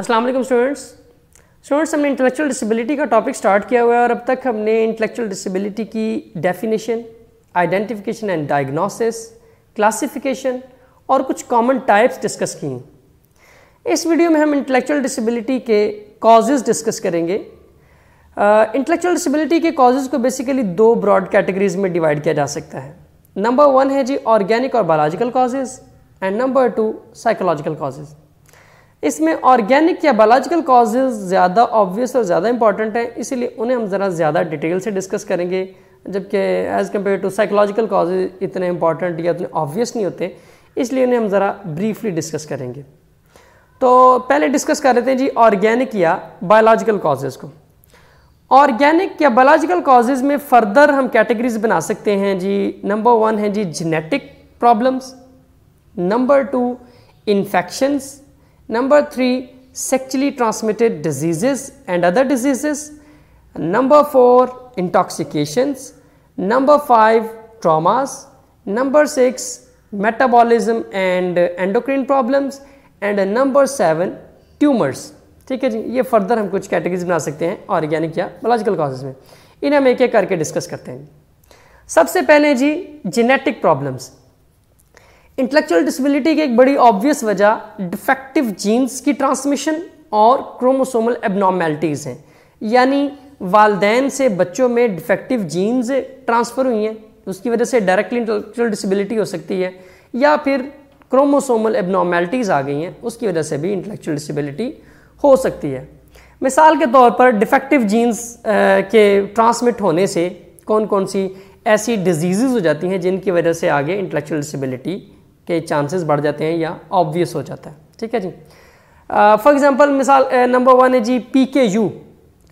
अस्सलाम वालेकुम students students हमने इंटेलेक्चुअल डिसेबिलिटी का टॉपिक स्टार्ट किया हुआ है और अब तक हमने इंटेलेक्चुअल डिसेबिलिटी की definition identification and diagnosis classification और कुछ कॉमन टाइप्स डिस्कस किए इस वीडियो में हम इंटेलेक्चुअल डिसेबिलिटी के कॉजेज़ डिस्कस करेंगे इंटेलेक्चुअल uh, डिसेबिलिटी के कॉजेज़ को बेसिकली दो ब्रॉड कैटेगरीज में डिवाइड किया जा सकता है नंबर वन है जी ऑर्गेनिक और biological causes and number two psychological causes इसमें ऑर्गेनिक या बायोलॉजिकल कॉजेज ज़्यादा ऑब्वियस और ज़्यादा इंपॉर्टेंट हैं इसीलिए उन्हें हम ज़रा ज़्यादा डिटेल से डिस्कस करेंगे जबकि as compare to psychological causes इतने इंपॉर्टेंट या इतने ऑब्वियस नहीं होते इसलिए उन्हें हम ज़रा ब्रीफली डिस्कस करेंगे तो पहले डिस्कस कर रहे थे जी ऑर्गेनिक या बायोलॉजिकल कॉजेज़ को ऑर्गेनिक या बायोलॉजिकल कॉजेज़ में फर्दर हम कैटेगरीज बना सकते हैं जी नंबर वन है जी genetic problems number two infections Number three sexually transmitted diseases and other diseases. Number four intoxications. Number five traumas. Number six metabolism and endocrine problems and number seven tumours ठीक है जी ये further हम कुछ categories बना सकते हैं organic या biological causes में इन्हें हम एक एक करके डिस्कस करते हैं सबसे पहले जी जेनेटिक प्रॉब्लम्स इंटेलेक्चुअल डिसेबिलिटी की एक बड़ी ऑब्वियस वजह डिफेक्टिव जीन्स की ट्रांसमिशन और क्रोमोसोमल एबनॉर्मेलिटीज़ हैं यानी वालदेन से बच्चों में डिफेक्टिव जीन्स ट्रांसफ़र हुई हैं तो उसकी वजह से डायरेक्टली इंटेलेक्चुअल डिसेबिलिटी हो सकती है या फिर क्रोमोसोमल एबनॉर्मेलिटीज़ आ गई हैं उसकी वजह से भी इंटेलेक्चुअल डिसेबिलिटी हो सकती है मिसाल के तौर पर डिफेक्टिव जीन्स के ट्रांसमिट होने से कौन कौन सी ऐसी डिजीज़ हो जाती हैं जिनकी वजह से आगे इंटेलेक्चुअल डिसेबिलिटी के चांसेस बढ़ जाते हैं या ऑब्वियस हो जाता है ठीक है जी फॉर एग्जांपल मिसाल नंबर वन है जी P K U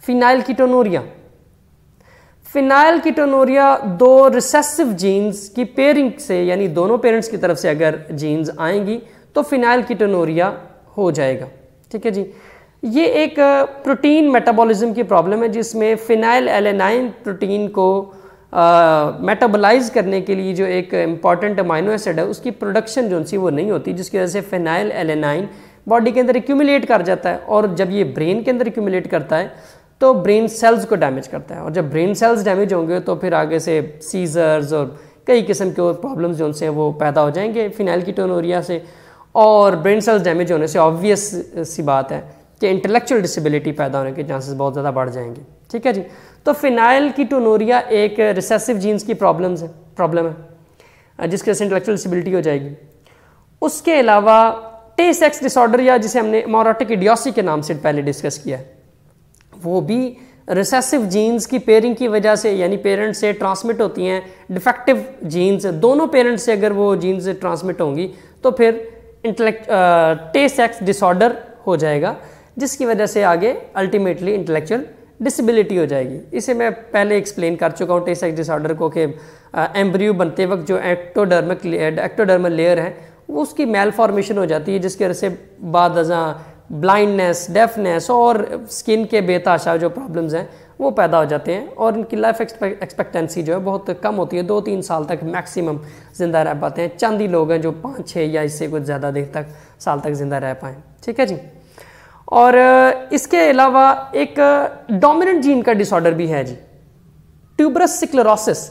phenylketonuria phenylketonuria दो रिसेसिव जीन्स की पेयरिंग से यानी दोनों पेरेंट्स की तरफ से अगर जीन्स आएंगी तो फिनाइल कीटोनोरिया हो जाएगा ठीक है जी ये एक प्रोटीन मेटाबॉलिज्म की प्रॉब्लम है जिसमें फिनाइल एलेनाइन प्रोटीन को मेटाबोलाइज करने के लिए जो एक इंपॉर्टेंट अमाइनो एसिड है उसकी प्रोडक्शन जो सी वो नहीं होती जिसकी वजह से फिनाइल एलेनाइन बॉडी के अंदर एक्यूमुलेट कर जाता है और जब ये ब्रेन के अंदर एक्यूमुलेट करता है तो ब्रेन सेल्स को डैमेज करता है और जब ब्रेन सेल्स डैमेज होंगे तो फिर आगे से सीजर्स और कई किस्म के और प्रॉब्लम्स जो उनसे वो पैदा हो जाएंगे फिनाइल की टोनोरिया से और ब्रेन सेल्स डैमेज होने से ऑब्वियस सी बात है कि इंटेलेक्चुअल डिसेबिलिटी पैदा होने के चांसेस बहुत ज़्यादा बढ़ जाएंगे ठीक है जी तो फिनाइल की टोनोरिया एक रिसेसिव जीन्स की प्रॉब्लम्स है प्रॉब्लम है जिसके से इंटेलेक्चुअल डिसबिलिटी हो जाएगी उसके अलावा टे सेक्स डिसऑर्डर या जिसे हमने मोराटिक इडियोसी के नाम से पहले डिस्कस किया है वो भी रिसेसिव जीन्स की पेयरिंग की वजह से यानी पेरेंट्स से ट्रांसमिट होती हैं डिफेक्टिव जीन्स दोनों पेरेंट्स से अगर वो जीन्स ट्रांसमिट होंगी तो फिर इंटेलेक्ट टे सेक्स डिसऑर्डर हो जाएगा जिसकी वजह से आगे अल्टीमेटली इंटेलेक्चुअल डिसेबिलिटी हो जाएगी इसे मैं पहले एक्सप्लेन कर चुका हूँ टेसेक डिसऑर्डर को कि एम्ब्रियो बनते वक्त जो एक्टोडर्मिक एक्टोडर्मल लेयर है वो उसकी मेल फॉर्मेशन हो जाती है जिसके वजह से बाद अजा ब्लाइंडनेस डेफनेस और स्किन के बेताशा जो प्रॉब्लम्स हैं वो पैदा हो जाते हैं और इनकी लाइफ एक्सपेक्टेंसी जो है बहुत कम होती है दो तीन साल तक मैक्सिमम ज़िंदा रह पाते हैं चंद ही लोग हैं जो पाँच छः या इससे कुछ ज़्यादा देर तक साल तक ज़िंदा रह पाएँ ठीक है जी और इसके अलावा एक डोमिनेंट जीन का डिसऑर्डर भी है जी ट्यूबरस सिक्लरोसिस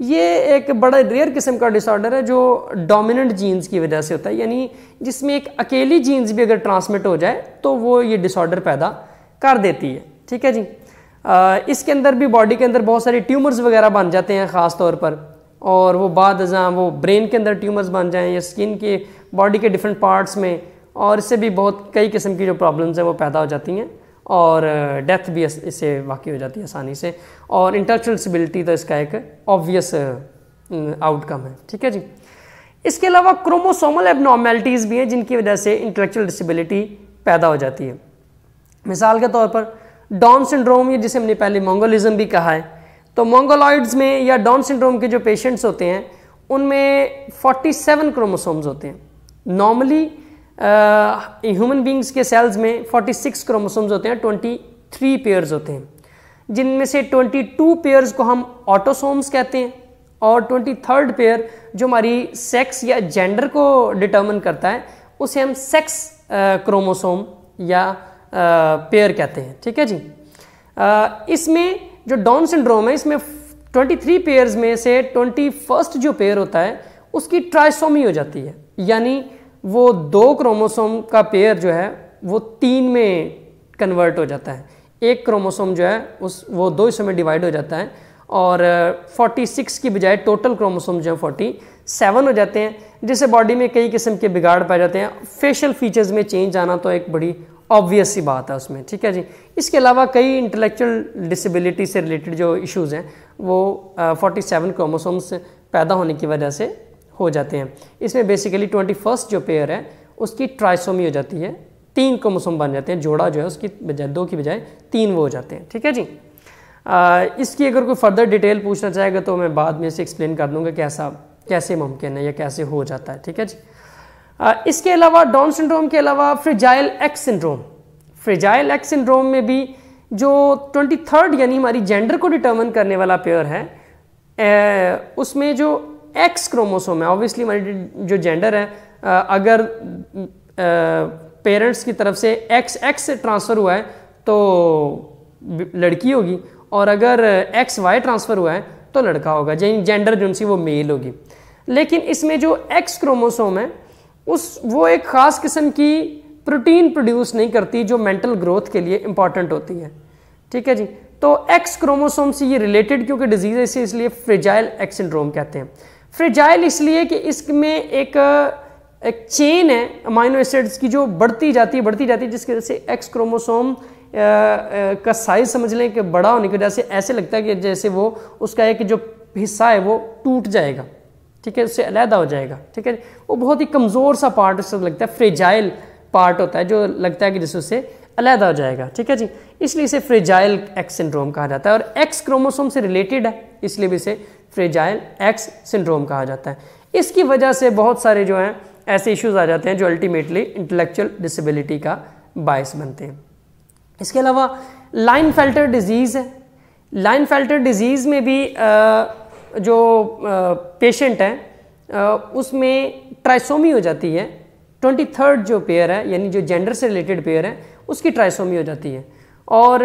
ये एक बड़ा रेयर किस्म का डिसऑर्डर है जो डोमिनेंट जीन्स की वजह से होता है यानी जिसमें एक अकेली जीन्स भी अगर ट्रांसमिट हो जाए तो वो ये डिसऑर्डर पैदा कर देती है ठीक है जी आ, इसके अंदर भी बॉडी के अंदर बहुत सारे ट्यूमर्स वगैरह बन जाते हैं ख़ास तौर पर और वो बाद वो ब्रेन के अंदर ट्यूमर्स बन जाएँ या स्किन के बॉडी के डिफरेंट पार्ट्स में और इससे भी बहुत कई किस्म की जो प्रॉब्लम्स हैं वो पैदा हो जाती हैं और डेथ भी इससे वाकई हो जाती है आसानी से और इंटेलेक्चुअल डिसबिलिटी तो इसका एक ऑब्वियस आउटकम है ठीक है जी इसके अलावा क्रोमोसोमल एबनॉर्मेलिटीज़ भी हैं जिनकी वजह से इंटेलेक्चुअल डिसबिलिटी पैदा हो जाती है मिसाल के तौर पर डाउन सिंड्रोम या जिसे हमने पहले मंगोलिज्म भी कहा है तो मंगोलॉइड्स में या डाउन सिंड्रोम के जो पेशेंट्स होते हैं उनमें 47 क्रोमोसोम्स होते हैं नॉर्मली ह्यूमन बींग्स के सेल्स में 46 क्रोमोसोम्स होते हैं 23 पेयर्स होते हैं जिनमें से 22 पेयर्स को हम ऑटोसोम्स कहते हैं और ट्वेंटी थर्ड पेयर जो हमारी सेक्स या जेंडर को डिटर्मन करता है उसे हम सेक्स क्रोमोसोम या पेयर कहते हैं ठीक है जी इसमें जो डाउन सिंड्रोम है इसमें 23 पेयर्स में से ट्वेंटी फर्स्ट जो पेयर होता है उसकी ट्राइसोमी हो जाती है यानी वो दो क्रोमोसोम का पेयर जो है वो तीन में कन्वर्ट हो जाता है एक क्रोमोसोम जो है उस वो दो हिस्सों में डिवाइड हो जाता है और 46 की बजाय टोटल क्रोमोसोम जो है 47 हो जाते हैं जिससे बॉडी में कई किस्म के बिगाड़ पाए जाते हैं फेशियल फीचर्स में चेंज आना तो एक बड़ी ऑब्वियस सी बात है उसमें ठीक है जी इसके अलावा कई इंटेलेक्चुअल डिसेबिलिटी से रिलेटेड जो इश्यूज़ हैं वो फोर्टी सेवन क्रोमोसोम्स पैदा होने की वजह से हो जाते हैं इसमें बेसिकली ट्वेंटी फर्स्ट जो पेयर है उसकी ट्राइसोमी हो जाती है तीन मौसम बन जाते हैं जोड़ा जो है उसकी बजाय दो की बजाय तीन वो हो जाते हैं ठीक है जी आ, इसकी अगर कोई फर्दर डिटेल पूछना चाहेगा तो मैं बाद में इसे एक्सप्लेन कर दूंगा कैसा कैसे मुमकिन है या कैसे हो जाता है ठीक है जी आ, इसके अलावा डाउन सिंड्रोम के अलावा fragile X syndrome fragile X syndrome में भी जो ट्वेंटी थर्ड यानी हमारी जेंडर को डिटर्मन करने वाला पेयर है ए, उसमें जो एक्स क्रोमोसोम है ऑब्वियसली हमारी जो जेंडर है अगर पेरेंट्स की तरफ से एक्स एक्स से ट्रांसफ़र हुआ है तो लड़की होगी और अगर एक्स वाई ट्रांसफ़र हुआ है तो लड़का होगा जेंडर जो वो मेल होगी लेकिन इसमें जो एक्स क्रोमोसोम है उस वो एक ख़ास किस्म की प्रोटीन प्रोड्यूस नहीं करती जो मेंटल ग्रोथ के लिए इंपॉर्टेंट होती है ठीक है जी तो एक्स क्रोमोसोम से ये रिलेटेड क्योंकि डिजीज़ है इसे इसलिए फ्रिजाइल एक्स सिंड्रोम कहते हैं फ्रिजाइल इसलिए कि इसमें एक एक चेन है अमाइनो एसिड्स की जो बढ़ती जाती है बढ़ती जाती है जिसकी वजह से एक्स क्रोमोसोम का साइज समझ लें कि बड़ा होने की वजह से ऐसे लगता है कि जैसे वो उसका एक जो हिस्सा है वो टूट जाएगा ठीक है उससे अलहदा हो जाएगा ठीक है वो बहुत ही कमज़ोर सा पार्ट उससे लगता है फ्रेजाइल पार्ट होता है जो लगता है कि जिससे उससे अलहदा हो जाएगा ठीक है जी इसलिए इसे फ्रेजाइल एक्स सिंड्रोम कहा जाता है और एक्स क्रोमोसोम से रिलेटेड है इसलिए भी इसे फ्रेजाइल एक्स सिंड्रोम कहा जाता है इसकी वजह से बहुत सारे जो हैं ऐसे इश्यूज आ जाते हैं जो अल्टीमेटली इंटेलेक्चुअल डिसेबिलिटी का बायस बनते हैं इसके अलावा लाइन फेल्टर डिजीज़ है लाइन फेल्टर डिजीज़ में भी जो पेशेंट है उसमें ट्राइसोमी हो जाती है ट्वेंटी थर्ड जो पेयर है यानी जो जेंडर से रिलेटेड पेयर है उसकी ट्राइसोमी हो जाती है और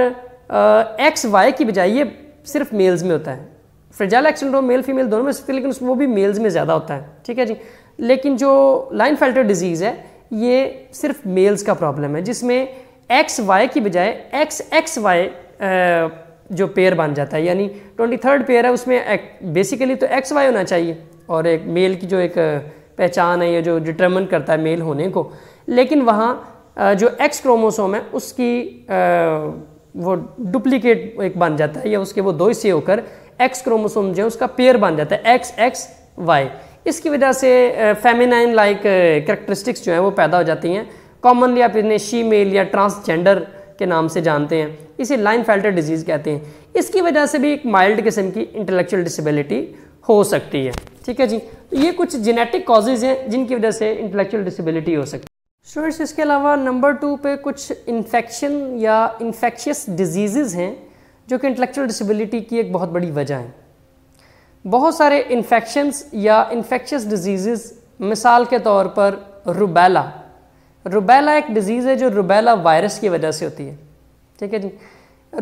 एक्स वाई की बजाय ये सिर्फ मेल्स में होता है fragile X syndrome male female दोनों में सकते हैं लेकिन उसमें वो भी मेल्स में ज़्यादा होता है ठीक है जी लेकिन जो लाइन फेल्टर डिजीज़ है ये सिर्फ मेल्स का प्रॉब्लम है जिसमें एक्स वाई की बजाय एक्स एक्स वाई जो पेयर बन जाता है यानी ट्वेंटी थर्ड पेयर है उसमें एक, बेसिकली तो एक्स वाई होना चाहिए और एक मेल की जो एक पहचान है या जो डिटर्मन करता है मेल होने को लेकिन वहाँ जो एक्स क्रोमोसोम है उसकी वो डुप्लीकेट एक बन जाता है या उसके वो दो हिस्से होकर एक्स क्रोमोसोम जो है उसका पेयर बन जाता है एक्स एक्स वाई इसकी वजह से फेमिनाइन लाइक करेक्टरिस्टिक्स जो है वो पैदा हो जाती हैं कॉमनली आप इन्हें शीमेल या ट्रांसजेंडर के नाम से जानते हैं इसे लाइन फेल्टर डिजीज़ कहते हैं इसकी वजह से भी एक माइल्ड किस्म की इंटेलेक्चुअल डिसेबिलिटी हो सकती है ठीक है जी तो ये कुछ जेनेटिक कॉजेज़ हैं जिनकी वजह से इंटेलेक्चुअल डिसेबिलिटी हो सकती है स्टूडेंट्स इसके अलावा नंबर टू पे कुछ इन्फेक्शन या इन्फेक्शियस डिजीज़ हैं जो कि इंटेलेक्चुअल डिसेबिलिटी की एक बहुत बड़ी वजह है बहुत सारे इन्फेक्शंस या इन्फेक्शस डिजीज़ मिसाल के तौर पर रुबैला रुबैला एक डिजीज़ है जो रुबैला वायरस की वजह से होती है ठीक है जी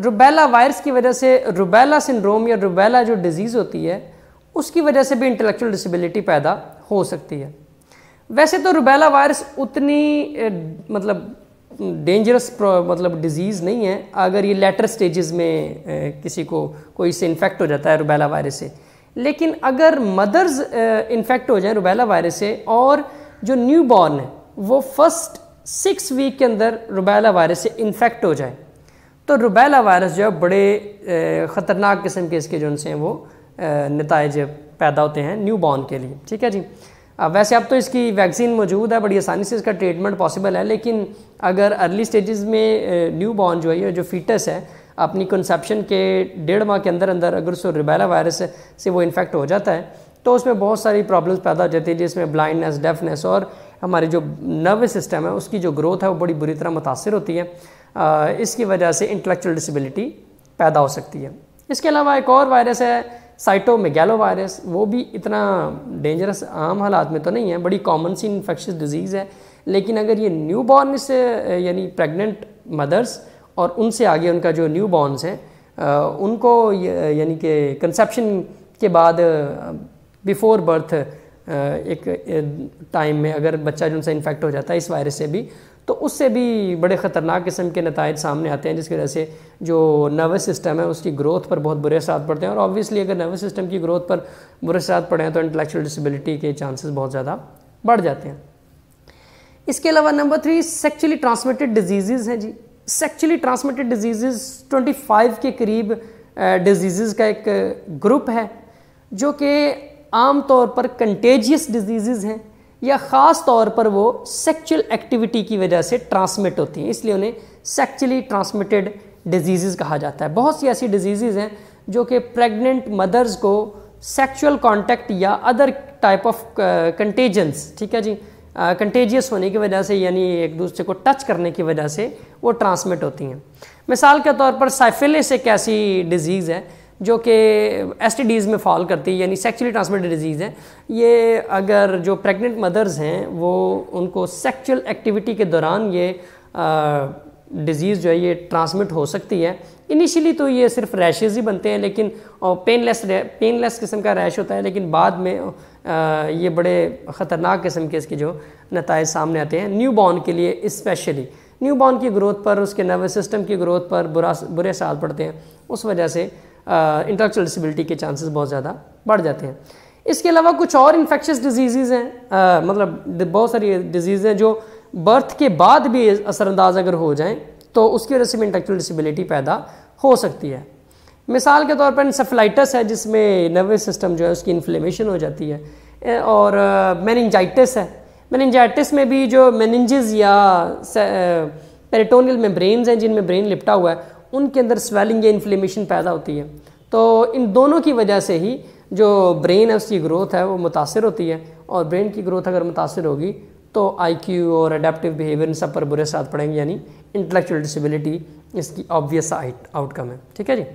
रुबैला वायरस की वजह से रुबैला सिंड्रोम या रुबैला जो डिजीज़ होती है उसकी वजह से भी इंटेलेक्चुअल डिसेबिलिटी पैदा हो सकती है वैसे तो रुबैला वायरस उतनी मतलब डेंजरस मतलब डिजीज़ नहीं है अगर ये लेटर स्टेजेस में किसी को कोई से इन्फेक्ट हो जाता है रुबेला वायरस से लेकिन अगर मदर्स इन्फेक्ट हो जाए रुबेला वायरस से और जो न्यू बॉर्न है वो फर्स्ट सिक्स वीक के अंदर रुबेला वायरस से इन्फेक्ट हो जाए तो रुबेला वायरस जो है बड़े ख़तरनाक किस्म के इसके जो उनसे हैं वो नतज पैदा होते हैं न्यू बॉर्न के लिए ठीक है जी वैसे अब तो इसकी वैक्सीन मौजूद है बड़ी आसानी से इसका ट्रीटमेंट पॉसिबल है लेकिन अगर अर्ली स्टेजेस में न्यू बॉर्न जो है जो फीटस है अपनी कंसेप्शन के डेढ़ माह के अंदर अंदर अगर उसको रिबेला वायरस से वो इन्फेक्ट हो जाता है तो उसमें बहुत सारी प्रॉब्लम्स पैदा हो जाती है जिसमें ब्लाइंडनेस डेफनेस और हमारी जो नर्व सिस्टम है उसकी जो ग्रोथ है वो बड़ी बुरी तरह मुतासर होती है इसकी वजह से इंटेलेक्चुअल डिसबिलिटी पैदा हो सकती है इसके अलावा एक और वायरस है वायरस वो भी इतना डेंजरस आम हालात में तो नहीं है बड़ी कॉमन सी इन्फेक्शस डिजीज़ है लेकिन अगर ये न्यू बॉर्न से यानी प्रेगनेंट मदर्स और उनसे आगे उनका जो न्यू बॉर्नस हैं उनको यानी कि कंसेप्शन के बाद बिफोर बर्थ एक टाइम में अगर बच्चा जो उनसे इन्फेक्ट हो जाता है इस वायरस से भी तो उससे भी बड़े ख़तरनाक किस्म के नतज सामने आते हैं जिसकी वजह से जो नर्वस सिस्टम है उसकी ग्रोथ पर बहुत बुरे असरात पड़ते हैं और ऑब्वियसली अगर नर्वस सिस्टम की ग्रोथ पर बुरे असरात पड़े हैं तो इंटेलेक्चुअल डिसेबिलिटी के चांसेस बहुत ज़्यादा बढ़ जाते हैं इसके अलावा number three sexually transmitted diseases हैं जी सेक्चुअली ट्रांसमिटेड डिजीज़ ट्वेंटी के करीब डिजीज़ का एक ग्रुप है जो कि आम तौर पर कंटेजियस डिजीज़ हैं या ख़ास तौर पर वो सेक्चुअल एक्टिविटी की वजह से ट्रांसमिट होती हैं इसलिए उन्हें सेक्चुअली ट्रांसमिटेड डिजीज़ कहा जाता है बहुत सी ऐसी डिजीज़ हैं जो कि प्रेग्नेंट मदर्स को सेक्चुअल कॉन्टैक्ट या अदर टाइप ऑफ कंटेजेंस ठीक है जी कंटेजियस uh, होने की वजह से यानी एक दूसरे को टच करने की वजह से वो ट्रांसमिट होती हैं मिसाल के तौर पर साइफिलिस एक ऐसी डिजीज़ है जो कि एस में फॉल करती है यानी सेक्चुअली ट्रांसमिटेड डिजीज़ है ये अगर जो प्रेग्नेंट मदर्स हैं वो उनको सेक्चुअल एक्टिविटी के दौरान ये डिज़ीज़ जो है ये ट्रांसमिट हो सकती है इनिशियली तो ये सिर्फ रैशेज़ ही बनते हैं लेकिन पेनलेस पेनलेस किस्म का रैश होता है लेकिन बाद में आ, ये बड़े ख़तरनाक किस्म के इसके जो नतज सामने आते हैं न्यू बॉर्न के लिए इस्पेशली न्यू बॉर्न की ग्रोथ पर उसके नर्वस सिस्टम की ग्रोथ पर बुरा बुरे साल पड़ते हैं उस वजह से इंटेलेक्चुअल डिसबिलिटी के चांसेस बहुत ज़्यादा बढ़ जाते हैं इसके अलावा कुछ और इन्फेक्शस डिजीज़ हैं मतलब बहुत सारी डिजीज़ हैं जो बर्थ के बाद भी असरअंदाज अगर हो जाएं तो उसकी वजह से भी इंटेक्चुअल डिसबिलिटी पैदा हो सकती है मिसाल के तौर पर इंसेफ्लाइटस है जिसमें नर्वस सिस्टम जो है उसकी इन्फ्लेमेशन हो जाती है और मैनजाइटिस है मैनजाइटिस में भी जो मैनजेस या पेरिटोनियल मेम्ब्रेन्स हैं जिनमें ब्रेन लिपटा हुआ है उनके अंदर स्वेलिंग या इन्फ्लेमेशन पैदा होती है तो इन दोनों की वजह से ही जो ब्रेन है उसकी ग्रोथ है वो मुतासर होती है और ब्रेन की ग्रोथ अगर मुतासर होगी तो आईक्यू और अडेप्टिव बिहेवियर इन सब पर बुरे साथ पड़ेंगे यानी इंटेलेक्चुअल डिसेबिलिटी इसकी ऑब्वियस आउटकम है ठीक है जी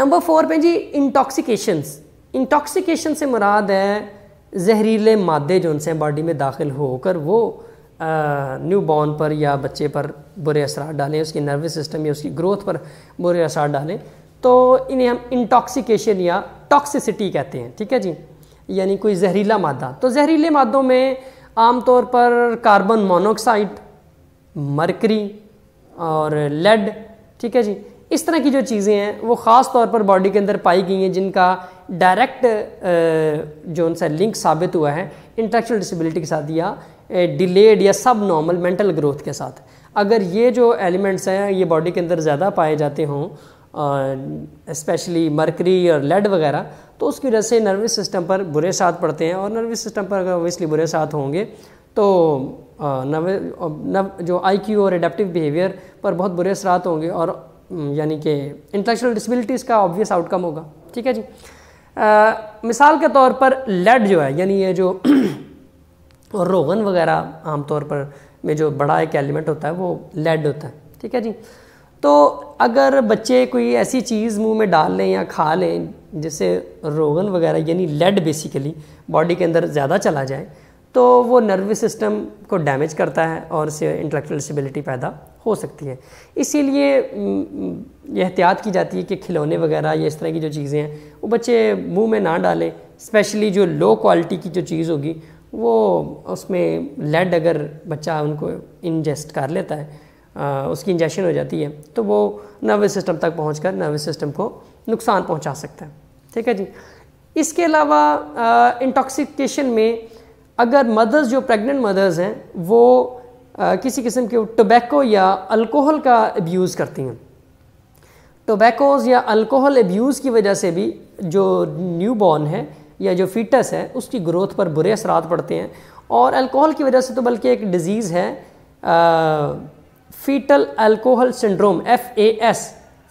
नंबर फोर पे जी इंटॉक्सिकेशंस इंटॉक्सिकेशन से मुराद है जहरीले मादे जो उनसे बॉडी में दाखिल होकर वो न्यू बॉर्न पर या बच्चे पर बुरे असर डालें उसकी नर्वस सिस्टम या उसकी ग्रोथ पर बुरे असर डालें तो इन्हें हम इंटॉक्सिकेशन या टॉक्सिसिटी कहते हैं ठीक है जी यानी कोई जहरीला मादा तो जहरीले मादों में आमतौर पर कार्बन मोनोक्साइड मरकरी और लेड ठीक है जी इस तरह की जो चीज़ें हैं वो ख़ास तौर पर बॉडी के अंदर पाई गई हैं जिनका डायरेक्ट जो उनसे लिंक साबित हुआ है इंटेक्चुअल डिसेबिलिटी के साथ या डिलेड या सब नॉर्मल मेंटल ग्रोथ के साथ अगर ये जो एलिमेंट्स हैं ये बॉडी के अंदर ज़्यादा पाए जाते हों स्पेशली मरकरी और लेड वगैरह तो उसकी वजह से नर्वस सिस्टम पर बुरे साथ पड़ते हैं और नर्वस सिस्टम पर अगर ओबियसली बुरे साथ होंगे तो नव नव जो आईक्यू और एडेप्टिव बिहेवियर पर बहुत बुरे असरात होंगे और यानी कि इंटेलेक्चुअल डिसबिलिटीज़ का ऑब्वियस आउटकम होगा ठीक है जी आ, मिसाल के तौर पर लेड जो है यानी ये जो और रोगन वगैरह आमतौर पर में जो बड़ा एक एलिमेंट होता है वो लेड होता है ठीक है जी तो अगर बच्चे कोई ऐसी चीज़ मुंह में डाल लें या खा लें जिससे रोगन वगैरह यानी लेड बेसिकली बॉडी के अंदर ज़्यादा चला जाए तो वो नर्वस सिस्टम को डैमेज करता है और इससे इंटेलेक्चुअल डिसबिलिटी पैदा हो सकती है इसीलिए ये एहतियात की जाती है कि खिलौने वगैरह या इस तरह की जो चीज़ें हैं वो बच्चे मुंह में ना डालें स्पेशली जो लो क्वालिटी की जो चीज़ होगी वो उसमें लेड अगर बच्चा उनको इंजेस्ट कर लेता है आ, उसकी इंजेक्शन हो जाती है तो वो नर्वस सिस्टम तक पहुँच कर नर्वस सिस्टम को नुकसान पहुँचा सकता है ठीक है जी इसके अलावा इंटॉक्सिकेशन में अगर मदर्स जो प्रेग्नेंट मदर्स हैं वो आ, किसी किस्म के टोबैको या अल्कोहल का अब्यूज़ करती हैं टोबैकोज़ या अल्कोहल अब्यूज़ की वजह से भी जो न्यू बॉर्न है या जो फीटस है उसकी ग्रोथ पर बुरे असरात पड़ते हैं और अल्कोहल की वजह से तो बल्कि एक डिज़ीज़ है ah, foetal alcohol syndrome F A S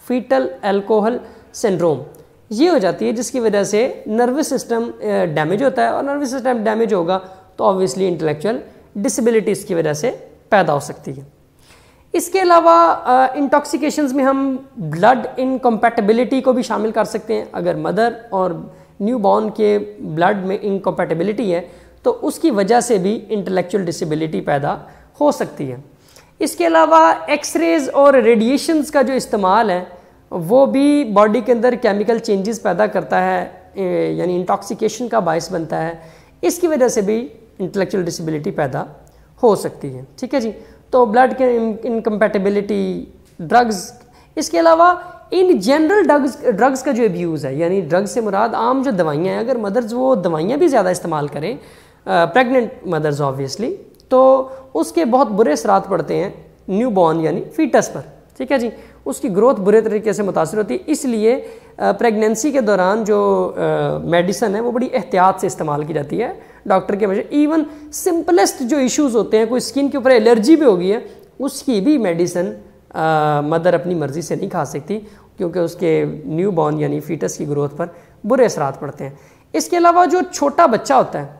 foetal alcohol syndrome ये हो जाती है जिसकी वजह से नर्वस सिस्टम डैमेज होता है और नर्वस सिस्टम डैमेज होगा तो ऑब्वियसली इंटेलेक्चुअल डिसबिलिटीज़ की वजह से पैदा हो सकती है इसके अलावा इंटॉक्सिकेशन में हम ब्लड इनकम्पैटिबिलिटी को भी शामिल कर सकते हैं अगर मदर और न्यू बॉर्न के ब्लड में इनकम्पैटिबिलिटी है तो उसकी वजह से भी इंटेलेक्चुअल डिसेबिलिटी पैदा हो सकती है इसके अलावा एक्सरेज और रेडिएशंस का जो इस्तेमाल है वो भी बॉडी के अंदर केमिकल चेंजेस पैदा करता है यानी इंटॉक्सिकेशन का बायस बनता है इसकी वजह से भी इंटेलेक्चुअल डिसेबिलिटी पैदा हो सकती है ठीक है जी तो ब्लड के इनकम्पेटेबिलिटी ड्रग्स इसके अलावा इन जनरल ड्रग्स ड्रग्स का जो अब्यूज़ है यानी ड्रग्स से मुराद आम जो दवाइयाँ हैं अगर मदर्स वो दवाइयाँ भी ज़्यादा इस्तेमाल करें प्रेगनेंट मदर्स ऑब्वियसली तो उसके बहुत बुरे असरात पड़ते हैं न्यू बॉर्न यानी फीटस पर ठीक है जी उसकी ग्रोथ बुरे तरीके से मुतासर होती है इसलिए प्रेगनेंसी के दौरान जो मेडिसन है वो बड़ी एहतियात से इस्तेमाल की जाती है डॉक्टर के वजह इवन सिंपलेस्ट जो इश्यूज़ होते हैं कोई स्किन के ऊपर एलर्जी भी होगी है उसकी भी मेडिसन आ, मदर अपनी मर्ज़ी से नहीं खा सकती क्योंकि उसके न्यू बॉर्न यानी फीटस की ग्रोथ पर बुरे असरात पड़ते हैं इसके अलावा जो छोटा बच्चा होता है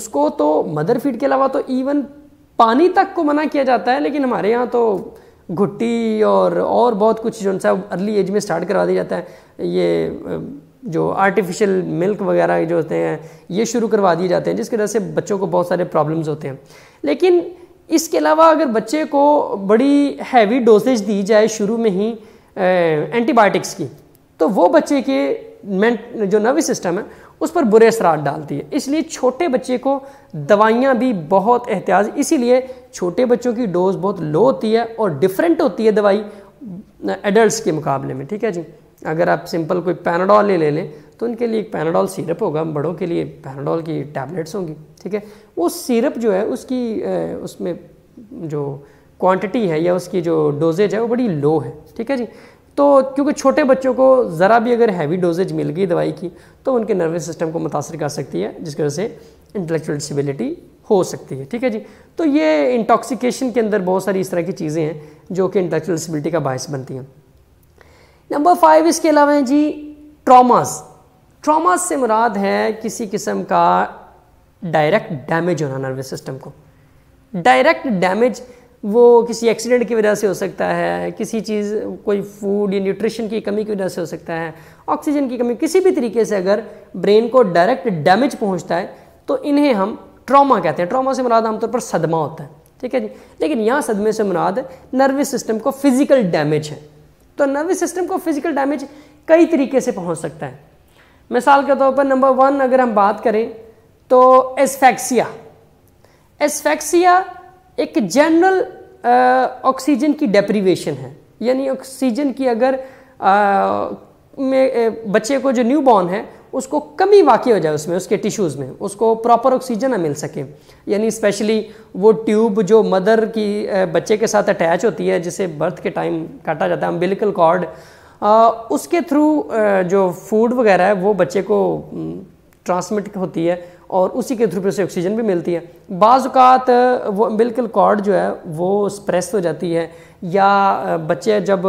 उसको तो मदर फीड के अलावा तो इवन पानी तक को मना किया जाता है लेकिन हमारे यहाँ तो घुट्टी और और बहुत कुछ जो सा अर्ली एज में स्टार्ट करवा दिया जाता है ये जो आर्टिफिशियल मिल्क वगैरह जो होते हैं ये शुरू करवा दिए जाते हैं जिसकी वजह से बच्चों को बहुत सारे प्रॉब्लम्स होते हैं लेकिन इसके अलावा अगर बच्चे को बड़ी हैवी डोजेज दी जाए शुरू में ही एंटीबायोटिक्स की तो वो बच्चे के मैं जो नर्वस सिस्टम है उस पर बुरे असरात डालती है इसलिए छोटे बच्चे को दवाइयाँ भी बहुत एहतियात इसीलिए छोटे बच्चों की डोज बहुत लो होती है और डिफरेंट होती है दवाई एडल्ट के मुकाबले में ठीक है जी अगर आप सिंपल कोई पैनाडॉल ले लें ले, तो उनके लिए एक पैनाडॉल सिरप होगा बड़ों के लिए पैनाडॉल की टैबलेट्स होंगी ठीक है वो सिरप जो है उसकी उसमें जो क्वांटिटी है या उसकी जो डोजेज है वो बड़ी लो है ठीक है जी तो क्योंकि छोटे बच्चों को ज़रा भी अगर हैवी डोजेज मिल गई दवाई की तो उनके नर्वस सिस्टम को मुतासर कर सकती है जिसकी वजह से इंटेलेक्चुअल डिसबिलिटी हो सकती है ठीक है जी तो ये इंटॉक्सिकेशन के अंदर बहुत सारी इस तरह की चीज़ें हैं जो कि इंटेलेक्चुअल डिसबिलिटी का बायस बनती हैं नंबर फाइव इसके अलावा हैं जी ट्रामाज़ ट्रामा से मुराद है किसी किस्म का डायरेक्ट डैमेज होना नर्वस सिस्टम को डायरेक्ट डैमेज वो किसी एक्सीडेंट की वजह से हो सकता है किसी चीज़ कोई फूड या न्यूट्रिशन की कमी की वजह से हो सकता है ऑक्सीजन की कमी किसी भी तरीके से अगर ब्रेन को डायरेक्ट डैमेज पहुंचता है तो इन्हें हम ट्रॉमा कहते हैं ट्रॉमा से मुराद आमतौर पर सदमा होता है ठीक है जी लेकिन यहाँ सदमे से मुराद नर्वस सिस्टम को फिज़िकल डैमेज है तो नर्वस सिस्टम को फिज़िकल डैमेज कई तरीके से पहुँच सकता है मिसाल के तौर पर नंबर वन अगर हम बात करें तो एस्फेक्सिया एस्फेक्सिया एक जनरल ऑक्सीजन uh, की डेप्रीवेशन है यानी ऑक्सीजन की अगर आ, uh, में uh, बच्चे को जो न्यू बॉर्न है उसको कमी वाकई हो जाए उसमें उसके टिश्यूज़ में उसको प्रॉपर ऑक्सीजन ना मिल सके यानी स्पेशली वो ट्यूब जो मदर की बच्चे के साथ अटैच होती है जिसे बर्थ के टाइम काटा जाता है अम्बिलिकल कॉर्ड उसके थ्रू जो फूड वगैरह है वो बच्चे को ट्रांसमिट होती है और उसी के थ्रू उसे ऑक्सीजन भी मिलती है बाज़ात वो बिल्कुल कॉर्ड जो है वो स्प्रेस हो जाती है या बच्चे जब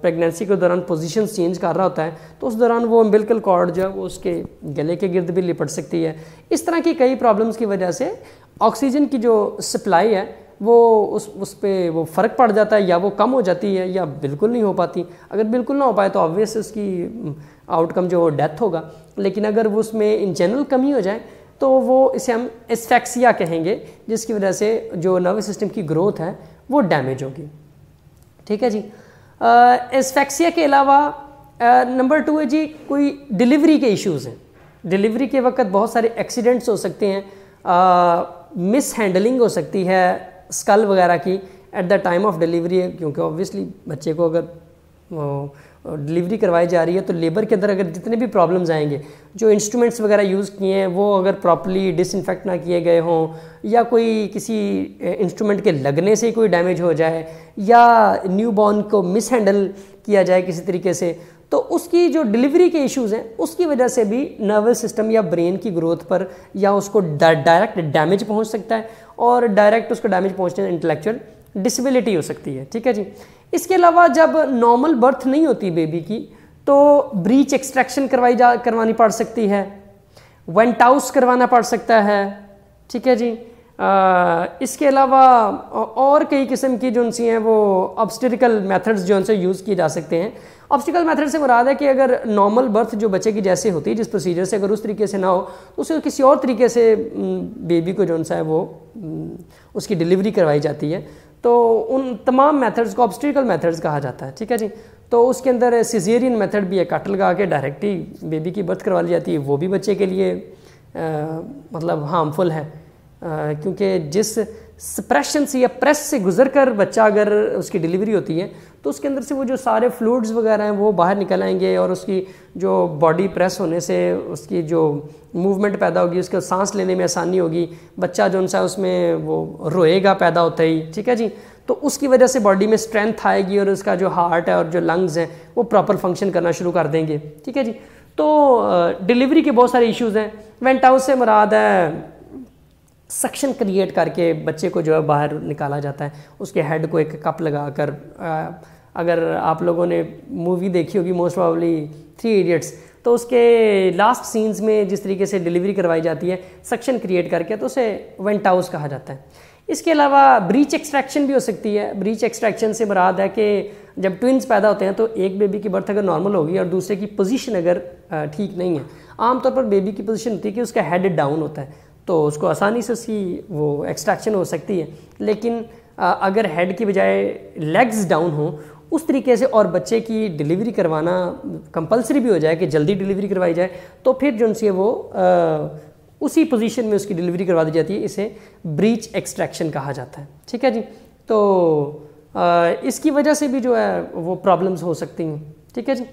प्रेगनेंसी के दौरान पोजीशन चेंज कर रहा होता है तो उस दौरान वो बिल्कुल कॉर्ड जो है वो उसके गले के गिर्द भी लिपट सकती है इस तरह की कई प्रॉब्लम्स की वजह से ऑक्सीजन की जो सप्लाई है वो उस उस पर वो फ़र्क पड़ जाता है या वो कम हो जाती है या बिल्कुल नहीं हो पाती अगर बिल्कुल ना हो पाए तो ऑब्वियस उसकी आउटकम जो डेथ होगा लेकिन अगर वो उसमें इन जनरल कमी हो जाए तो वो इसे हम एस्फेक्सिया कहेंगे जिसकी वजह से जो नर्वस सिस्टम की ग्रोथ है वो डैमेज होगी ठीक है जी एस्फेक्सिया के अलावा नंबर टू है जी कोई डिलीवरी के इश्यूज़ हैं डिलीवरी के वक्त बहुत सारे एक्सीडेंट्स हो सकते हैं मिस हैंडलिंग हो सकती है स्कल वगैरह की at the time of delivery है क्योंकि ऑब्वियसली बच्चे को अगर डिलीवरी करवाई जा रही है तो लेबर के अंदर अगर जितने भी प्रॉब्लम्स आएंगे जो इंस्ट्रूमेंट्स वगैरह यूज़ किए हैं वो अगर प्रॉपरली डिसइनफेक्ट ना किए गए हों या कोई किसी इंस्ट्रूमेंट के लगने से ही कोई डैमेज हो जाए या न्यू बॉर्न को मिस हैंडल किया जाए किसी तरीके से तो उसकी जो डिलीवरी के इश्यूज हैं उसकी वजह से भी नर्वस सिस्टम या ब्रेन की ग्रोथ पर या उसको डायरेक्ट डैमेज पहुंच सकता है और डायरेक्ट उसको डैमेज पहुँचने इंटेलेक्चुअल डिसबिलिटी हो सकती है ठीक है जी इसके अलावा जब नॉर्मल बर्थ नहीं होती बेबी की तो ब्रीच एक्सट्रैक्शन करवाई जा करवानी पड़ सकती है वेंटाउस करवाना पड़ सकता है ठीक है जी इसके अलावा और कई किस्म की जो सी हैं वो ऑब्स्टिकल मेथड्स जो उनसे यूज़ किए जा सकते हैं ऑब्स्टिकल मेथड से मुराद है कि अगर नॉर्मल बर्थ जो बच्चे की जैसे होती है जिस प्रोसीजर से अगर उस तरीके से ना हो तो उसे किसी और तरीके से बेबी को जो सा है वो उसकी डिलीवरी करवाई जाती है तो उन तमाम मेथड्स को ऑब्स्टिकल मेथड्स कहा जाता है ठीक है जी तो उसके अंदर सिजेरियन मेथड भी है कट लगा के डायरेक्टली बेबी की बर्थ करवा ली जाती है वो भी बच्चे के लिए आ, मतलब हार्मफुल है क्योंकि जिस सप्रेशन से या प्रेस से गुजर कर बच्चा अगर उसकी डिलीवरी होती है तो उसके अंदर से वो जो सारे फ्लूड्स वगैरह हैं वो बाहर निकल आएंगे और उसकी जो बॉडी प्रेस होने से उसकी जो मूवमेंट पैदा होगी उसका सांस लेने में आसानी होगी बच्चा जो सा उसमें वो रोएगा पैदा होता ही ठीक है जी तो उसकी वजह से बॉडी में स्ट्रेंथ आएगी और उसका जो हार्ट है और जो लंग्स हैं वो प्रॉपर फंक्शन करना शुरू कर देंगे ठीक है जी तो डिलीवरी के बहुत सारे इश्यूज़ हैं वेंट हाउस से मुराद है सक्शन क्रिएट करके बच्चे को जो है बाहर निकाला जाता है उसके हेड को एक कप लगा कर अगर आप लोगों ने मूवी देखी होगी मोस्ट प्रॉबली थ्री इडियट्स तो उसके लास्ट सीन्स में जिस तरीके से डिलीवरी करवाई जाती है सक्शन क्रिएट करके तो उसे वेंट हाउस कहा जाता है इसके अलावा ब्रीच एक्सट्रैक्शन भी हो सकती है ब्रीच एक्सट्रैक्शन से मुराद है कि जब ट्विंस पैदा होते हैं तो एक बेबी की बर्थ अगर नॉर्मल होगी और दूसरे की पोजीशन अगर ठीक नहीं है आमतौर पर बेबी की पोजीशन होती है कि उसका हेड डाउन होता है तो उसको आसानी से उसकी वो एक्सट्रैक्शन हो सकती है लेकिन अगर हेड की बजाय लेग्स डाउन हो उस तरीके से और बच्चे की डिलीवरी करवाना कंपलसरी भी हो जाए कि जल्दी डिलीवरी करवाई जाए तो फिर जो उनसे वो आ, उसी पोजीशन में उसकी डिलीवरी करवा दी जाती है इसे ब्रीच एक्सट्रैक्शन कहा जाता है ठीक है जी तो आ, इसकी वजह से भी जो है वो प्रॉब्लम्स हो सकती हैं ठीक है जी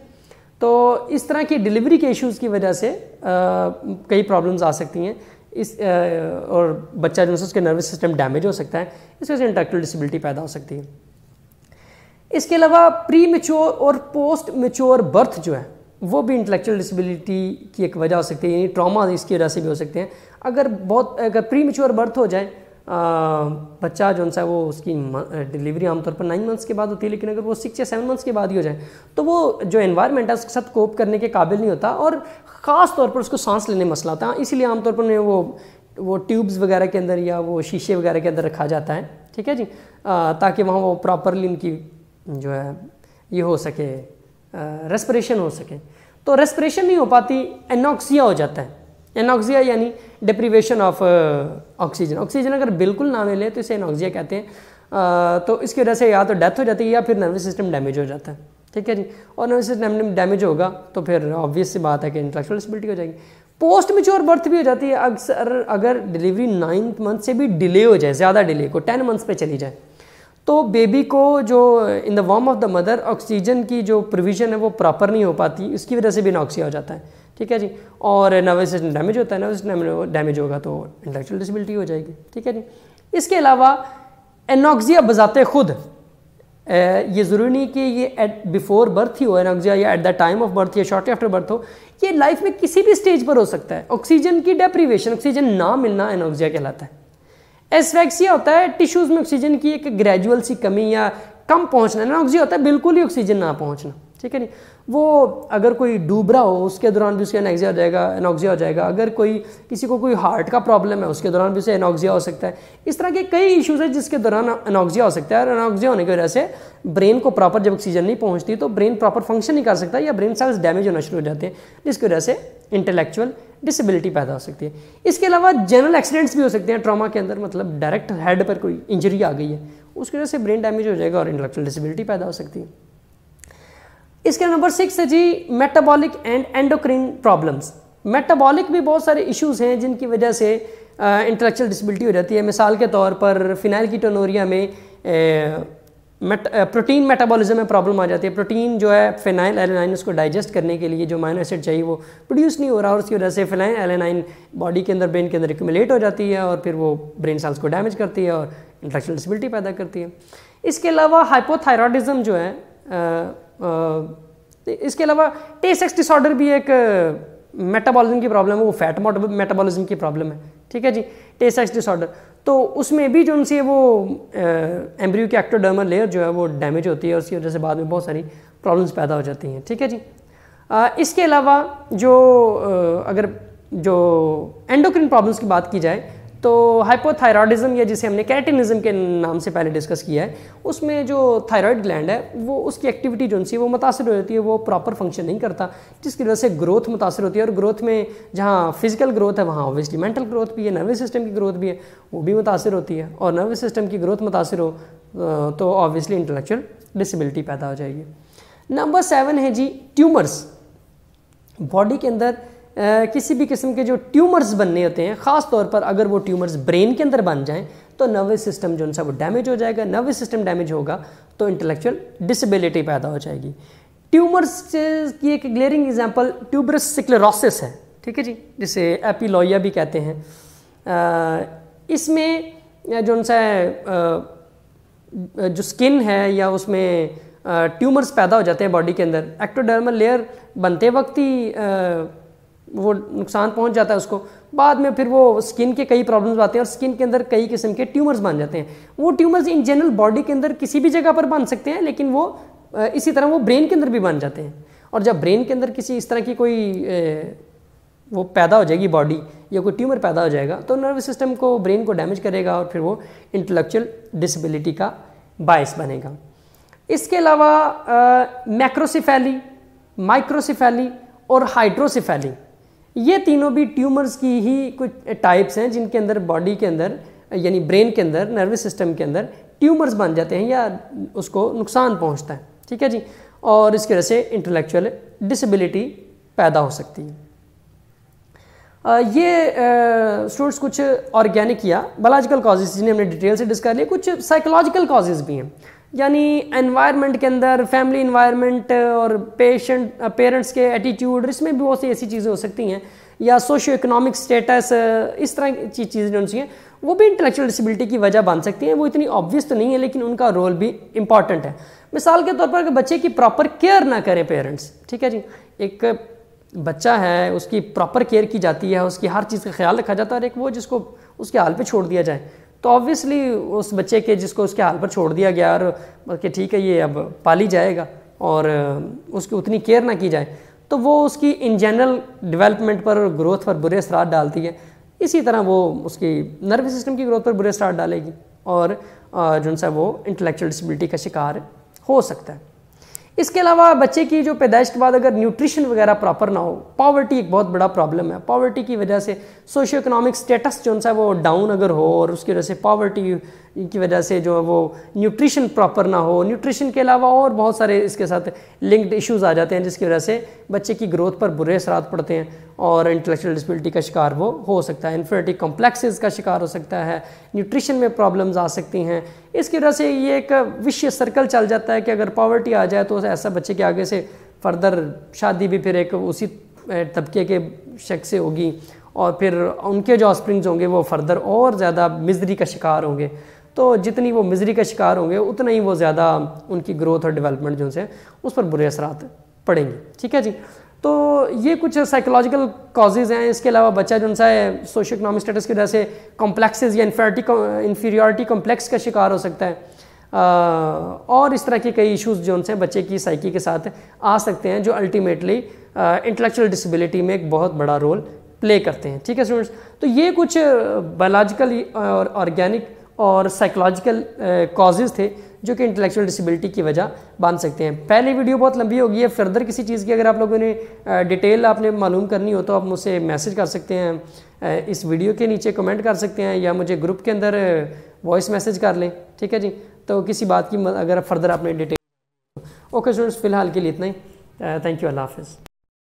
तो इस तरह की डिलीवरी के इश्यूज़ की वजह से आ, कई प्रॉब्लम्स आ सकती हैं इस और बच्चा जो है उसके नर्वस सिस्टम डैमेज हो सकता है इस वजह से इंटेक्टल डिसबिलिटी पैदा हो सकती है इसके अलावा प्री मेच्योर और पोस्ट मेच्योर बर्थ जो है वो भी इंटेलेक्चुअल डिसेबिलिटी की एक वजह हो सकती है यानी ट्रॉमा इसकी वजह से भी हो सकते हैं अगर बहुत अगर प्री मेच्योर बर्थ हो जाए बच्चा जो सा वो उसकी डिलीवरी आमतौर पर नाइन मंथ्स के बाद होती है लेकिन अगर वो सिक्स या सेवन मंथ्स के बाद ही हो जाए तो वो जो एनवायरमेंट है उसके साथ कोप करने के काबिल नहीं होता और ख़ास तौर पर उसको सांस लेने में मसला आता है इसीलिए आमतौर पर उन्हें वो वो ट्यूब्स वगैरह के अंदर या वो शीशे वगैरह के अंदर रखा जाता है ठीक है जी ताकि वहाँ वो प्रॉपरली उनकी जो है ये हो सके रेस्परेशन हो सके तो रेस्परेशन नहीं हो पाती एनॉक्सिया हो जाता है एनॉक्सिया यानी डिप्रीवेशन ऑफ ऑक्सीजन ऑक्सीजन अगर बिल्कुल ना मिले तो इसे एनॉक्सिया कहते हैं uh, तो इसकी वजह से या तो डेथ हो जाती है या फिर नर्वस सिस्टम डैमेज हो जाता है ठीक है जी और नर्वस सिस्टम डैमेज होगा तो फिर ऑब्वियस सी बात है कि इंटेलेक्चुअल डिसबिलिटी हो जाएगी पोस्ट मेच्योर बर्थ भी हो जाती है अक्सर अगर डिलीवरी नाइन्थ मंथ से भी डिले हो जाए ज़्यादा डिले को टेन मंथ्स पर चली जाए तो बेबी को जो इन द वॉर्म ऑफ द मदर ऑक्सीजन की जो प्रोविज़न है वो प्रॉपर नहीं हो पाती उसकी वजह से भी नॉक्सिया हो जाता है ठीक है जी और नर्वस सिस्टम डैमेज होता है नर्वस सिस्टम डैमेज होगा तो इंटेलेक्चुअल डिसेबिलिटी हो जाएगी ठीक है जी इसके अलावा एनॉक्सिया बजाते खुद ये ज़रूरी नहीं कि ये एट बिफोर बर्थ ही हो एनॉक्सिया या at the time of birth या शॉर्टली आफ्टर बर्थ हो ये लाइफ में किसी भी स्टेज पर हो सकता है ऑक्सीजन की डेप्रीवेशन ऑक्सीजन ना मिलना एनॉक्सिया कहलाता है एसफेक्सिया होता है टिश्यूज में ऑक्सीजन की एक ग्रेजुअल सी कमी या कम पहुंचना एनाक्सिया होता है बिल्कुल ही ऑक्सीजन ना पहुंचना ठीक है नहीं वो अगर कोई डूब रहा हो उसके दौरान भी उसके एनाक्सिया हो जाएगा एनोक्सिया हो जाएगा अगर कोई किसी को कोई हार्ट का प्रॉब्लम है उसके दौरान भी उसे एनोक्सिया हो सकता है इस तरह के कई इश्यूज है जिसके दौरान एनोक्सिया हो सकता है और एनोक्सिया होने की वजह से ब्रेन को प्रॉपर जब ऑक्सीजन नहीं पहुंचती तो ब्रेन प्रॉपर फंक्शन नहीं कर सकता या ब्रेन सेल्स डैमेज होना शुरू हो जाते हैं जिसकी वजह से इंटेलेक्चुअल डिसेबिलिटी पैदा हो सकती है इसके अलावा जनरल एक्सीडेंट्स भी हो सकते हैं ट्रॉमा के अंदर मतलब डायरेक्ट हेड पर कोई इंजरी आ गई है उसकी वजह से ब्रेन डैमेज हो जाएगा और इंटेलेक्चुअल डिसेबिलिटी पैदा हो सकती है इसके नंबर सिक्स है जी metabolic and endocrine problems metabolic भी बहुत सारे इश्यूज हैं जिनकी वजह से इंटेलेक्चुअल डिसेबिलिटी हो जाती है मिसाल के तौर पर फिनाइल की टनोरिया में मेट, प्रोटीन मेटाबॉलिज्म में प्रॉब्लम आ जाती है प्रोटीन जो है फिनाइल एलेनाइन उसको डाइजेस्ट करने के लिए जो माइनो एसिड चाहिए वो प्रोड्यूस नहीं हो रहा और उसकी वजह से फिनाइल एलेनाइन बॉडी के अंदर ब्रेन के अंदर एक्यूमुलेट हो जाती है और फिर वो ब्रेन सेल्स को डैमेज करती है और इंटेलेक्चुअल डिसबिलिटी पैदा करती है इसके अलावा हाइपोथायरॉयडिज्म जो है आ, आ, इसके अलावा टेसेक्स डिसऑर्डर भी एक मेटाबॉलिज्म की प्रॉब्लम है वो फैट मेटाबॉलिज्म की प्रॉब्लम है ठीक है जी टेसेक्स डिसऑर्डर तो उसमें भी जो उनसे वो एम्ब्रियो की एक्टोडर्मल लेयर जो है वो डैमेज होती है उसकी वजह से बाद में बहुत सारी प्रॉब्लम्स पैदा हो जाती हैं ठीक है जी आ, इसके अलावा जो आ, अगर जो एंडोक्रिन प्रॉब्लम्स की बात की जाए तो हाइपोथायरॉयडिज्म या जिसे हमने कैरेटिनिज्म के नाम से पहले डिस्कस किया है उसमें जो थायराइड ग्लैंड है वो उसकी एक्टिविटी जो सी वो मुतासर हो जाती है वो प्रॉपर फंक्शन नहीं करता जिसकी वजह से ग्रोथ मुतासर होती है और ग्रोथ में जहाँ फिजिकल ग्रोथ है वहाँ ऑब्वियसली मेंटल ग्रोथ भी है नर्वस सिस्टम की ग्रोथ भी है वो भी मुतासर होती है और नर्वस सिस्टम की ग्रोथ मुतासर हो तो ऑब्वियसली इंटेलेक्चुअल डिसेबिलिटी पैदा हो जाएगी नंबर सेवन है जी ट्यूमर्स बॉडी के अंदर किसी भी किस्म के जो ट्यूमर्स बनने होते हैं ख़ास तौर पर अगर वो ट्यूमर्स ब्रेन के अंदर बन जाएं तो नर्वस सिस्टम जो सा वो डैमेज हो जाएगा नर्वस सिस्टम डैमेज होगा तो इंटेलेक्चुअल डिसेबिलिटी पैदा हो जाएगी ट्यूमर्स की एक ग्लेयरिंग एग्जाम्पल ट्यूबरस सिक्लेरोसिस है ठीक है जी जिसे एपीलोया भी कहते हैं इसमें जो सा जो स्किन है या उसमें ट्यूमर्स पैदा हो जाते हैं बॉडी के अंदर एक्टोडर्मल लेयर बनते वक्त ही वो नुकसान पहुंच जाता है उसको बाद में फिर वो स्किन के कई प्रॉब्लम्स आते हैं और स्किन के अंदर कई किस्म के ट्यूमर्स बन जाते हैं वो ट्यूमर्स इन जनरल बॉडी के अंदर किसी भी जगह पर बन सकते हैं लेकिन वो इसी तरह वो ब्रेन के अंदर भी बन जाते हैं और जब ब्रेन के अंदर किसी इस तरह की कोई वो पैदा हो जाएगी बॉडी या कोई ट्यूमर पैदा हो जाएगा तो नर्वस सिस्टम को ब्रेन को डैमेज करेगा और फिर वो इंटेलेक्चुअल डिसेबिलिटी का बायस बनेगा इसके अलावा मैक्रोसिफेली माइक्रोसिफेली और हाइड्रोसिफेली ये तीनों भी ट्यूमर्स की ही कुछ टाइप्स हैं जिनके अंदर बॉडी के अंदर यानी ब्रेन के अंदर नर्वस सिस्टम के अंदर ट्यूमर्स बन जाते हैं या उसको नुकसान पहुंचता है ठीक है जी और इसकी वजह से इंटेलेक्चुअल डिसेबिलिटी पैदा हो सकती है आ, ये स्टूडेंट्स कुछ ऑर्गेनिक या बायोलॉजिकल कॉजेज जिन्हें हमने डिटेल से डिस्कस कर लिया कुछ साइकोलॉजिकल कॉजेज भी हैं यानी एनवायरनमेंट के अंदर फैमिली इन्वायरमेंट और पेशेंट पेरेंट्स के एटीट्यूड इसमें भी बहुत सी ऐसी चीज़ें हो सकती हैं या सोशो इकोनॉमिक स्टेटस इस तरह की चीज़ें जो चाहिए वो भी इंटेलेक्चुअल डिसेबिलिटी की वजह बन सकती हैं वो इतनी ऑब्वियस तो नहीं है लेकिन उनका रोल भी इंपॉर्टेंट है मिसाल के तौर पर अगर बच्चे की प्रॉपर केयर ना करें पेरेंट्स ठीक है जी एक बच्चा है उसकी प्रॉपर केयर की जाती है उसकी हर चीज़ का ख्याल रखा जाता है और एक वो जिसको उसके हाल पे छोड़ दिया जाए तो ऑब्वियसली उस बच्चे के जिसको उसके हाल पर छोड़ दिया गया और कि ठीक है ये अब पाली जाएगा और उसकी उतनी केयर ना की जाए तो वो उसकी इन जनरल डेवलपमेंट पर ग्रोथ पर बुरे असरात डालती है इसी तरह वो उसकी नर्वस सिस्टम की ग्रोथ पर बुरे असरात डालेगी और जो सा वो इंटेलेक्चुअल डिसबिलिटी का शिकार हो सकता है इसके अलावा बच्चे की जो पैदाइश के बाद अगर न्यूट्रिशन वगैरह प्रॉपर ना हो पॉवर्टी एक बहुत बड़ा प्रॉब्लम है पॉवर्टी की वजह से सोशो इकोनॉमिक स्टेटस जो है वो डाउन अगर हो और उसकी वजह से पॉवर्टी की वजह से जो है वो न्यूट्रिशन प्रॉपर ना हो न्यूट्रिशन के अलावा और बहुत सारे इसके साथ लिंक्ड इश्यूज़ आ जाते हैं जिसकी वजह से बच्चे की ग्रोथ पर बुरे असरात पड़ते हैं और इंटेलेक्चुअल डिस्बिलिटी का शिकार वो हो सकता है इन्फर्टिक कॉम्प्लेक्सेस का शिकार हो सकता है न्यूट्रिशन में प्रॉब्लम्स आ सकती हैं इसकी वजह से ये एक विश्व सर्कल चल जाता है कि अगर पॉवर्टी आ जाए तो ऐसा बच्चे के आगे से फर्दर शादी भी फिर एक उसी तबके के शख्स से होगी और फिर उनके जो ऑस्प्रिंग्स होंगे वो फर्दर और ज़्यादा मिजरी का शिकार होंगे तो जितनी वो मिजरी का शिकार होंगे उतना ही वो ज़्यादा उनकी ग्रोथ और डेवलपमेंट जो है उस पर बुरे असरात पड़ेंगे ठीक है जी तो ये कुछ साइकोलॉजिकल कॉजेज हैं इसके अलावा बच्चा जो सा है सोशो इकनॉमिक स्टेटस की वजह से कॉम्प्लेक्सेज या इन्फेरिटी इन्फीरियॉरिटी कॉम्प्लेक्स का शिकार हो सकता है आ, और इस तरह के कई इश्यूज जो उनसे बच्चे की साइकी के साथ आ सकते हैं जो अल्टीमेटली इंटेलेक्चुअल डिसेबिलिटी में एक बहुत बड़ा रोल प्ले करते हैं ठीक है स्टूडेंट्स तो ये कुछ बायोलॉजिकल और ऑर्गेनिक और साइकोलॉजिकल कॉजेज थे जो कि इंटेलेक्चुअल डिसेबिलिटी की वजह बांध सकते हैं पहली वीडियो बहुत लंबी होगी है फर्दर किसी चीज़ की अगर आप लोगों ने डिटेल आपने मालूम करनी हो तो आप मुझसे मैसेज कर सकते हैं इस वीडियो के नीचे कमेंट कर सकते हैं या मुझे ग्रुप के अंदर वॉइस मैसेज कर लें ठीक है जी तो किसी बात की अगर फर्दर आपने डिटेल ओके स्टूडेंट्स फिलहाल के लिए इतना ही थैंक यू अल्लाह हाफिज़